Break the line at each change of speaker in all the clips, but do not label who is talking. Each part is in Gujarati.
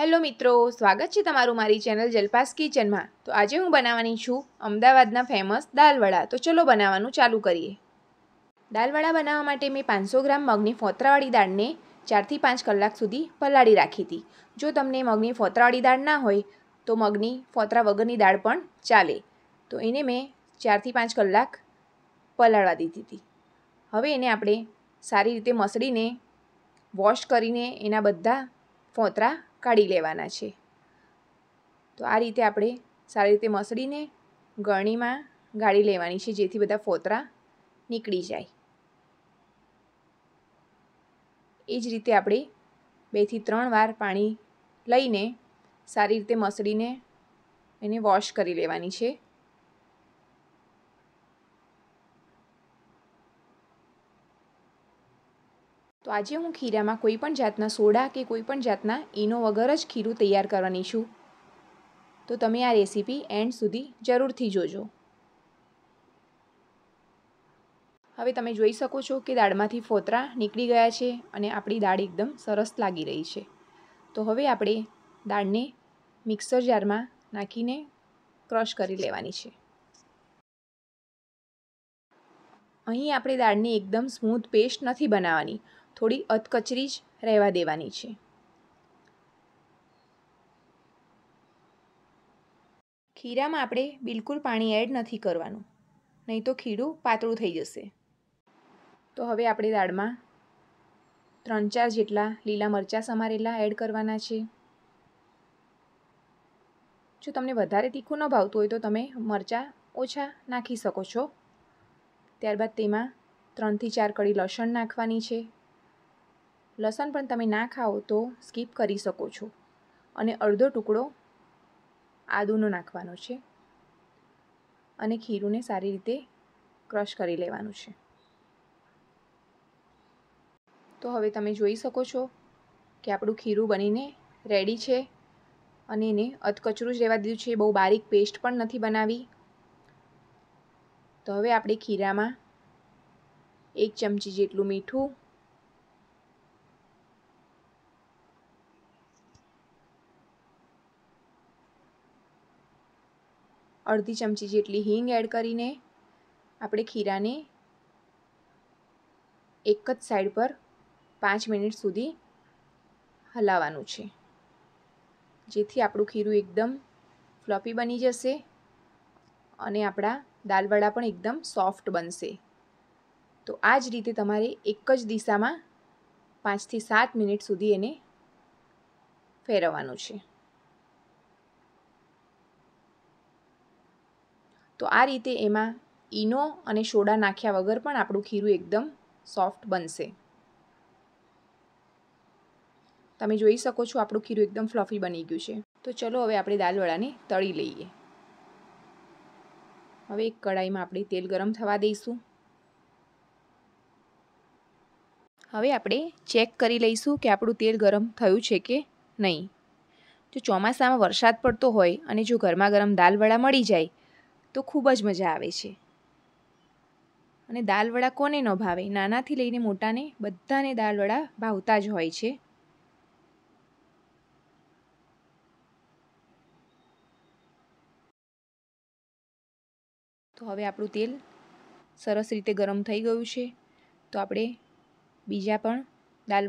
હેલો મિત્રો સ્વાગત છે તમારું મારી ચેનલ જલપાસ કિચનમાં તો આજે હું બનાવવાની છું અમદાવાદના ફેમસ દાલવડા તો ચલો બનાવવાનું ચાલુ કરીએ દાલવડા બનાવવા માટે મેં પાંચસો ગ્રામ મગની ફોતરાવાળી દાળને ચારથી પાંચ કલાક સુધી પલાળી રાખી હતી જો તમને મગની ફોતરાવાળી દાળ ના હોય તો મગની ફોતરા વગરની દાળ પણ ચાલે તો એને મેં ચારથી પાંચ કલાક પલાળવા દીધી હતી હવે એને આપણે સારી રીતે મસળીને વોશ કરીને એના બધા ફોતરા કાઢી લેવાના છે તો આ રીતે આપણે સારી રીતે મસળીને ગળણીમાં ગાળી લેવાની છે જેથી બધા ફોતરા નીકળી જાય એ જ રીતે આપણે બેથી ત્રણ વાર પાણી લઈને સારી રીતે મસળીને એને વોશ કરી લેવાની છે તો આજે હું ખીરામાં કોઈપણ જાતના સોડા કે કોઈપણ જાતના ઈનો વગર જ ખીરું તૈયાર કરવાની છું તો તમે આ રેસીપી એન્ડ સુધી જરૂરથી જોજો હવે તમે જોઈ શકો છો કે દાળમાંથી ફોતરા નીકળી ગયા છે અને આપણી દાળ એકદમ સરસ લાગી રહી છે તો હવે આપણે દાળને મિક્સર જારમાં નાખીને ક્રશ કરી લેવાની છે અહીં આપણે દાળની એકદમ સ્મૂથ પેસ્ટ નથી બનાવવાની થોડી અધકચરી જ રહેવા દેવાની છે ખીરામાં આપણે બિલકુલ પાણી એડ નથી કરવાનું નહીં તો ખીરું પાતળું થઈ જશે તો હવે આપણે દાળમાં ત્રણ ચાર જેટલા લીલા મરચાં સમારેલા એડ કરવાના છે જો તમને વધારે તીખું ન ભાવતું હોય તો તમે મરચાં ઓછા નાખી શકો છો ત્યારબાદ તેમાં ત્રણથી ચાર કળી લસણ નાખવાની છે લસણ પણ તમે ના ખાઓ તો સ્કીપ કરી શકો છો અને અડધો ટુકડો આદુનો નાખવાનો છે અને ખીરુંને સારી રીતે ક્રશ કરી લેવાનું છે તો હવે તમે જોઈ શકો છો કે આપણું ખીરું બનીને રેડી છે અને એને અધકચરું જ રહેવા દીધું છે બહુ બારીક પેસ્ટ પણ નથી બનાવી તો હવે આપણે ખીરામાં એક ચમચી જેટલું મીઠું અડધી ચમચી જેટલી હિંગ એડ કરીને આપણે ખીરાને એક જ સાઈડ પર પાંચ મિનિટ સુધી હલાવવાનું છે જેથી આપણું ખીરું એકદમ ફ્લોપી બની જશે અને આપણા દાલવડા પણ એકદમ સોફ્ટ બનશે તો આ જ રીતે તમારે એક જ દિશામાં પાંચથી સાત મિનિટ સુધી એને ફેરવવાનું છે તો આ રીતે એમાં ઈનો અને સોડા નાખ્યા વગર પણ આપણું ખીરું એકદમ સોફ્ટ બનશે તમે જોઈ શકો છો આપણું ખીરું એકદમ ફ્લફી બની ગયું છે તો ચલો હવે આપણે દાલવડાને તળી લઈએ હવે એક કડાઈમાં આપણે તેલ ગરમ થવા દઈશું હવે આપણે ચેક કરી લઈશું કે આપણું તેલ ગરમ થયું છે કે નહીં જો ચોમાસામાં વરસાદ પડતો હોય અને જો ગરમા ગરમ દાલવડા મળી જાય તો ખૂબ જ મજા આવે છે અને દાલ વડા કોને ન ભાવે નાનાથી લઈને મોટાને બધાને દાલ ભાવતા જ હોય છે તો હવે આપણું તેલ સરસ રીતે ગરમ થઈ ગયું છે તો આપણે બીજા પણ દાલ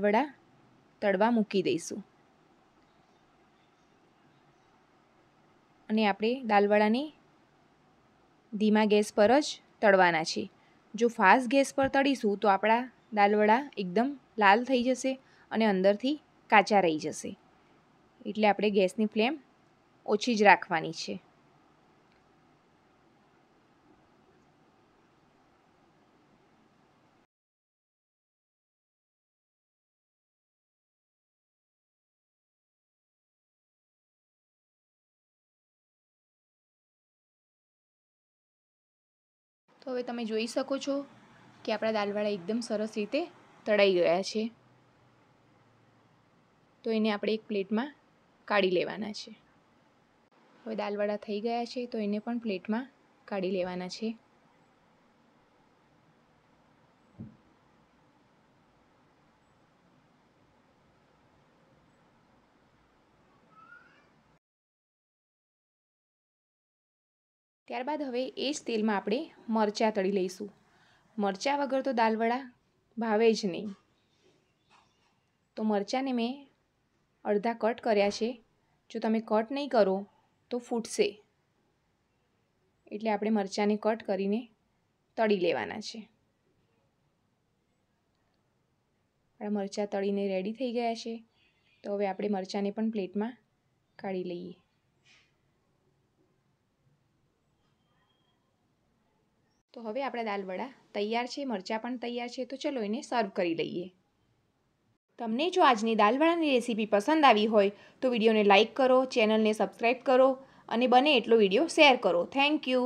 તળવા મૂકી દઈશું અને આપણે દાલવડાની ધીમા ગેસ પર જ તળવાના છે જો ફાસ્ટ ગેસ પર તળીશું તો આપણા દાલવડા એકદમ લાલ થઈ જશે અને અંદરથી કાચા રહી જશે એટલે આપણે ગેસની ફ્લેમ ઓછી જ રાખવાની છે તો હવે તમે જોઈ શકો છો કે આપણા દાલવાળા એકદમ સરસ રીતે તળાઈ ગયા છે તો એને આપણે એક પ્લેટમાં કાઢી લેવાના છે હવે દાલવાળા થઈ ગયા છે તો એને પણ પ્લેટમાં કાઢી લેવાના છે ત્યારબાદ હવે એ જ તેલમાં આપણે મરચાં તળી લઈશું મરચાં વગર તો દાલવડા ભાવે જ નહીં તો મરચાંને મેં અડધા કટ કર્યા છે જો તમે કટ નહીં કરો તો ફૂટશે એટલે આપણે મરચાંને કટ કરીને તળી લેવાના છે આપણા મરચાં તળીને રેડી થઈ ગયા છે તો હવે આપણે મરચાંને પણ પ્લેટમાં કાઢી લઈએ તો હવે આપણા દાલવડા તૈયાર છે મરચાં પણ તૈયાર છે તો ચલો એને સર્વ કરી લઈએ તમને જો આજની દાલવડાની રેસીપી પસંદ આવી હોય તો વિડીયોને લાઇક કરો ચેનલને સબસ્ક્રાઈબ કરો અને બને એટલો વિડીયો શેર કરો થેન્ક યુ